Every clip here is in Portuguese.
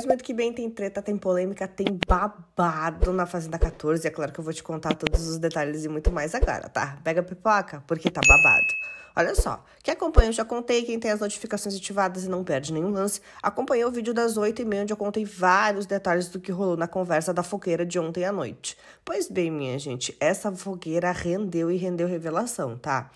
Mas muito que bem, tem treta, tem polêmica, tem babado na Fazenda 14. É claro que eu vou te contar todos os detalhes e muito mais agora, tá? Pega a pipoca, porque tá babado. Olha só, quem acompanha, eu já contei, quem tem as notificações ativadas e não perde nenhum lance, acompanhou o vídeo das 8h30, onde eu contei vários detalhes do que rolou na conversa da fogueira de ontem à noite. Pois bem, minha gente, essa fogueira rendeu e rendeu revelação, tá?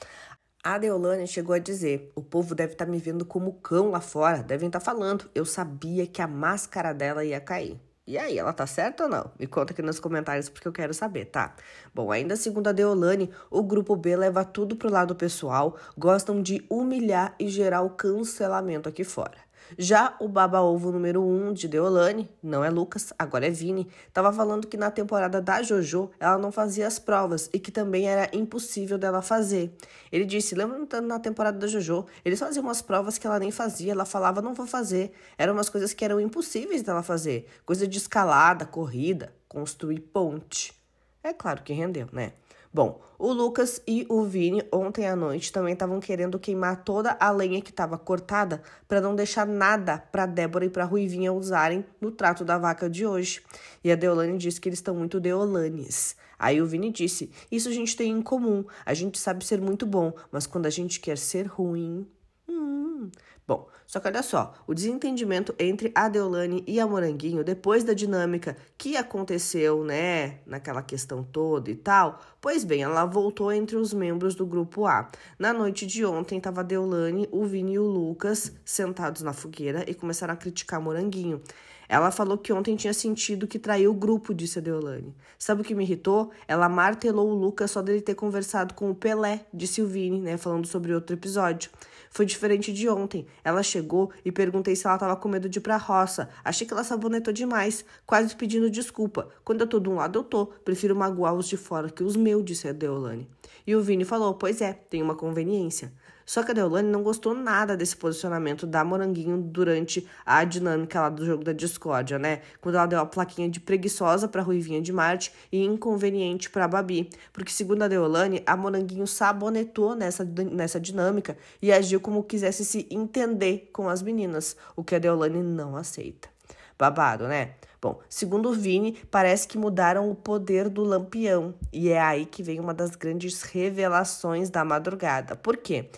A Deolane chegou a dizer: o povo deve estar tá me vendo como cão lá fora, devem estar tá falando. Eu sabia que a máscara dela ia cair. E aí, ela tá certa ou não? Me conta aqui nos comentários porque eu quero saber, tá? Bom, ainda segundo a Deolane, o grupo B leva tudo pro lado pessoal, gostam de humilhar e gerar o cancelamento aqui fora. Já o baba-ovo número 1 um de Deolane, não é Lucas, agora é Vini, estava falando que na temporada da JoJo ela não fazia as provas e que também era impossível dela fazer. Ele disse, lembra na temporada da JoJo, eles faziam umas provas que ela nem fazia, ela falava não vou fazer, eram umas coisas que eram impossíveis dela fazer, coisa de escalada, corrida, construir ponte. É claro que rendeu, né? Bom, o Lucas e o Vini ontem à noite também estavam querendo queimar toda a lenha que estava cortada para não deixar nada para Débora e para Ruivinha usarem no trato da vaca de hoje. E a Deolane disse que eles estão muito deolanes. Aí o Vini disse: "Isso a gente tem em comum. A gente sabe ser muito bom, mas quando a gente quer ser ruim, Bom, só que olha só, o desentendimento entre a Deolane e a Moranguinho, depois da dinâmica que aconteceu, né, naquela questão toda e tal, pois bem, ela voltou entre os membros do grupo A. Na noite de ontem, tava a Deolane, o Vini e o Lucas sentados na fogueira e começaram a criticar Moranguinho. Ela falou que ontem tinha sentido que traiu o grupo, disse a Deolane. Sabe o que me irritou? Ela martelou o Lucas só dele ter conversado com o Pelé, disse o Vini, né, falando sobre outro episódio. Foi diferente de ontem. Ela chegou e perguntei se ela estava com medo de ir pra roça. Achei que ela sabonetou demais, quase pedindo desculpa. Quando eu tô de um lado, eu tô. Prefiro magoar os de fora que os meus, disse a Deolane. E o Vini falou, pois é, tem uma conveniência. Só que a Deolane não gostou nada desse posicionamento da Moranguinho durante a dinâmica lá do jogo da discórdia, né? Quando ela deu a plaquinha de preguiçosa para Ruivinha de Marte e inconveniente para Babi, porque segundo a Deolane, a Moranguinho sabonetou nessa, nessa dinâmica e agiu como quisesse se entender com as meninas, o que a Deolane não aceita. Babado, né? Bom, segundo o Vini, parece que mudaram o poder do lampião. E é aí que vem uma das grandes revelações da madrugada. Por quê?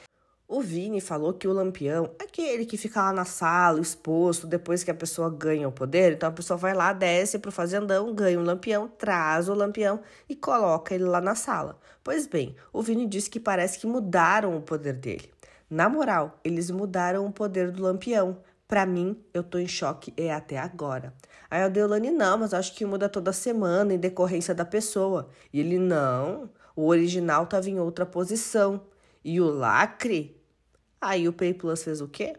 O Vini falou que o lampião é aquele que fica lá na sala, exposto, depois que a pessoa ganha o poder. Então a pessoa vai lá, desce pro fazendão, ganha o lampião, traz o lampião e coloca ele lá na sala. Pois bem, o Vini disse que parece que mudaram o poder dele. Na moral, eles mudaram o poder do lampião. Pra mim, eu tô em choque é até agora. Aí a Deolane, não, mas acho que muda toda semana em decorrência da pessoa. E ele, não, o original tava em outra posição. E o lacre Aí o Play Plus fez o quê?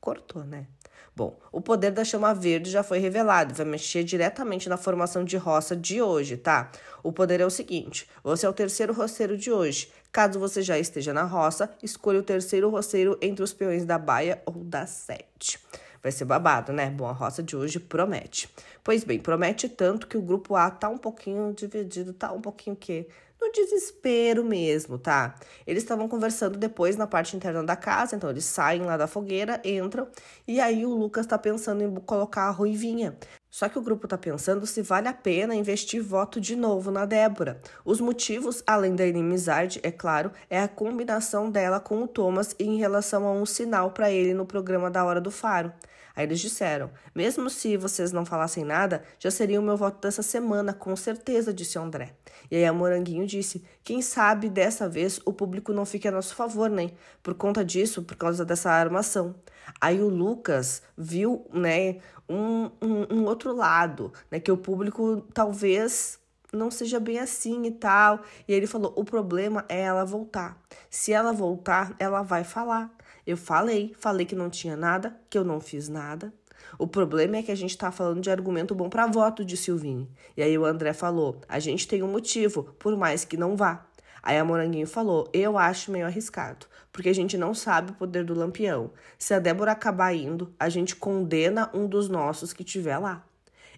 Cortou, né? Bom, o poder da chama verde já foi revelado, vai mexer diretamente na formação de roça de hoje, tá? O poder é o seguinte: você é o terceiro roceiro de hoje. Caso você já esteja na roça, escolha o terceiro roceiro entre os peões da baia ou da sete. Vai ser babado, né? Bom, a roça de hoje promete. Pois bem, promete tanto que o grupo A tá um pouquinho dividido, tá um pouquinho que no desespero mesmo, tá? Eles estavam conversando depois na parte interna da casa, então eles saem lá da fogueira, entram, e aí o Lucas tá pensando em colocar a ruivinha só que o grupo está pensando se vale a pena investir voto de novo na Débora. Os motivos, além da inimizade, é claro, é a combinação dela com o Thomas em relação a um sinal para ele no programa da Hora do Faro. Aí eles disseram: Mesmo se vocês não falassem nada, já seria o meu voto dessa semana, com certeza, disse André. E aí a Moranguinho disse: Quem sabe dessa vez o público não fique a nosso favor, né? Por conta disso, por causa dessa armação. Aí o Lucas viu, né, um, um, um outro lado, né? Que o público talvez não seja bem assim e tal. E aí ele falou: o problema é ela voltar. Se ela voltar, ela vai falar. Eu falei, falei que não tinha nada, que eu não fiz nada. O problema é que a gente está falando de argumento bom para voto, o Vini. E aí o André falou: a gente tem um motivo, por mais que não vá. Aí a Moranguinho falou: eu acho meio arriscado, porque a gente não sabe o poder do lampião. Se a Débora acabar indo, a gente condena um dos nossos que tiver lá.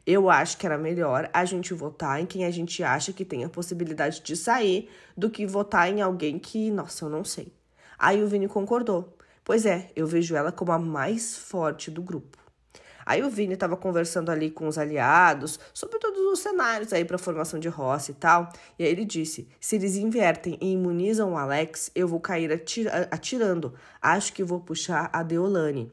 Eu acho que era melhor a gente votar em quem a gente acha que tem a possibilidade de sair do que votar em alguém que, nossa, eu não sei. Aí o Vini concordou. Pois é, eu vejo ela como a mais forte do grupo. Aí o Vini estava conversando ali com os aliados sobre todos os cenários aí para formação de roça e tal. E aí ele disse: se eles invertem e imunizam o Alex, eu vou cair atir atirando. Acho que vou puxar a Deolane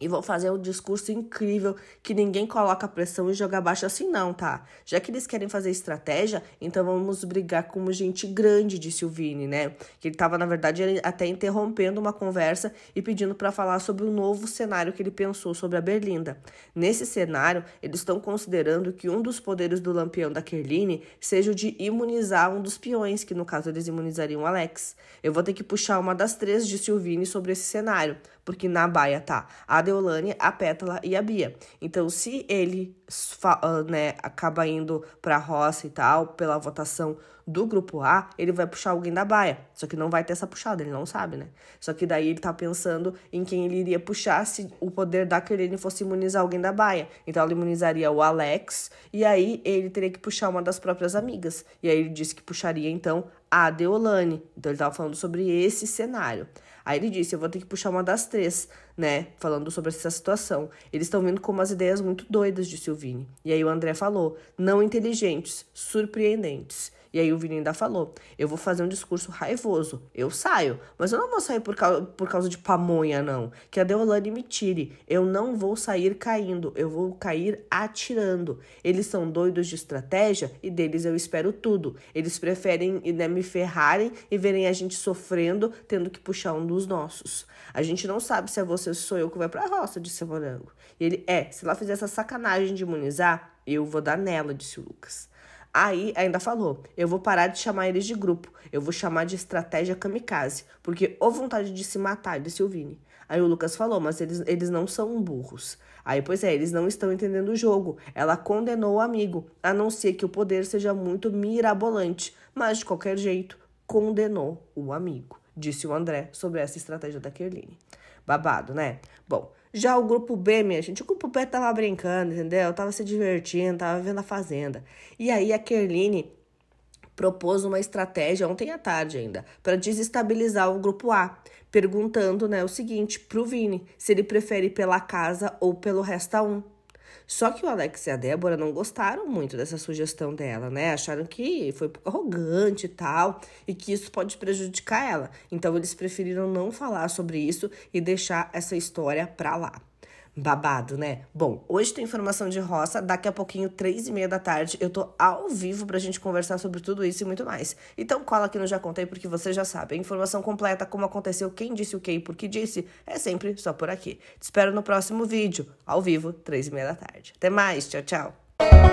e vão fazer um discurso incrível que ninguém coloca pressão e joga abaixo assim, não, tá? Já que eles querem fazer estratégia, então vamos brigar como gente grande, disse o Vini, né? Que ele estava, na verdade, até interrompendo uma conversa e pedindo para falar sobre o novo cenário que ele pensou sobre a Berlinda. Nesse cenário, eles estão considerando que um dos poderes do lampião da Kerline seja o de imunizar um dos peões, que no caso eles imunizariam o Alex. Eu vou ter que puxar uma das três, disse o Vini, sobre esse cenário porque na baia tá a Deolane, a Pétala e a Bia. Então, se ele ah, né, acaba indo para a roça e tal, pela votação do grupo A, ele vai puxar alguém da baia. Só que não vai ter essa puxada, ele não sabe, né? Só que daí ele tá pensando em quem ele iria puxar se o poder da Kerline fosse imunizar alguém da baia. Então ela imunizaria o Alex, e aí ele teria que puxar uma das próprias amigas. E aí ele disse que puxaria então a Deolane. Então ele tava falando sobre esse cenário. Aí ele disse: eu vou ter que puxar uma das três né? Falando sobre essa situação. Eles estão vindo com umas ideias muito doidas de Silvini. E aí o André falou: não inteligentes, surpreendentes. E aí o Vini ainda falou: eu vou fazer um discurso raivoso, eu saio, mas eu não vou sair por, causa, por causa de pamonha, não. Que a Deolane me tire. Eu não vou sair caindo, eu vou cair atirando. Eles são doidos de estratégia e deles eu espero tudo. Eles preferem né, me ferrarem e verem a gente sofrendo, tendo que puxar um dos nossos. A gente não sabe se é você ou sou eu que vai pra roça, disse o morango. E ele é, se ela fizer essa sacanagem de imunizar, eu vou dar nela, disse o Lucas. Aí ainda falou: eu vou parar de chamar eles de grupo, eu vou chamar de estratégia kamikaze, porque ou vontade de se matar, disse o Vini. Aí o Lucas falou: mas eles, eles não são burros. Aí, pois é, eles não estão entendendo o jogo. Ela condenou o amigo, a não ser que o poder seja muito mirabolante, mas de qualquer jeito, condenou o amigo, disse o André sobre essa estratégia da Kerline. Babado, né? Bom, já o grupo B, minha gente, o grupo B tava brincando, entendeu? Tava se divertindo, tava vendo a fazenda. E aí a Kerline propôs uma estratégia ontem à tarde ainda para desestabilizar o grupo A, perguntando, né, o seguinte pro Vini, se ele prefere pela casa ou pelo resta Um. Só que o Alex e a Débora não gostaram muito dessa sugestão dela, né? Acharam que foi arrogante e tal, e que isso pode prejudicar ela. Então eles preferiram não falar sobre isso e deixar essa história pra lá. Babado, né? Bom, hoje tem informação de roça, daqui a pouquinho, três e meia da tarde, eu tô ao vivo pra gente conversar sobre tudo isso e muito mais. Então cola aqui no Já Contei, porque você já sabe. A informação completa, como aconteceu, quem disse o que e por que disse, é sempre só por aqui. Te espero no próximo vídeo, ao vivo, três e meia da tarde. Até mais, tchau, tchau!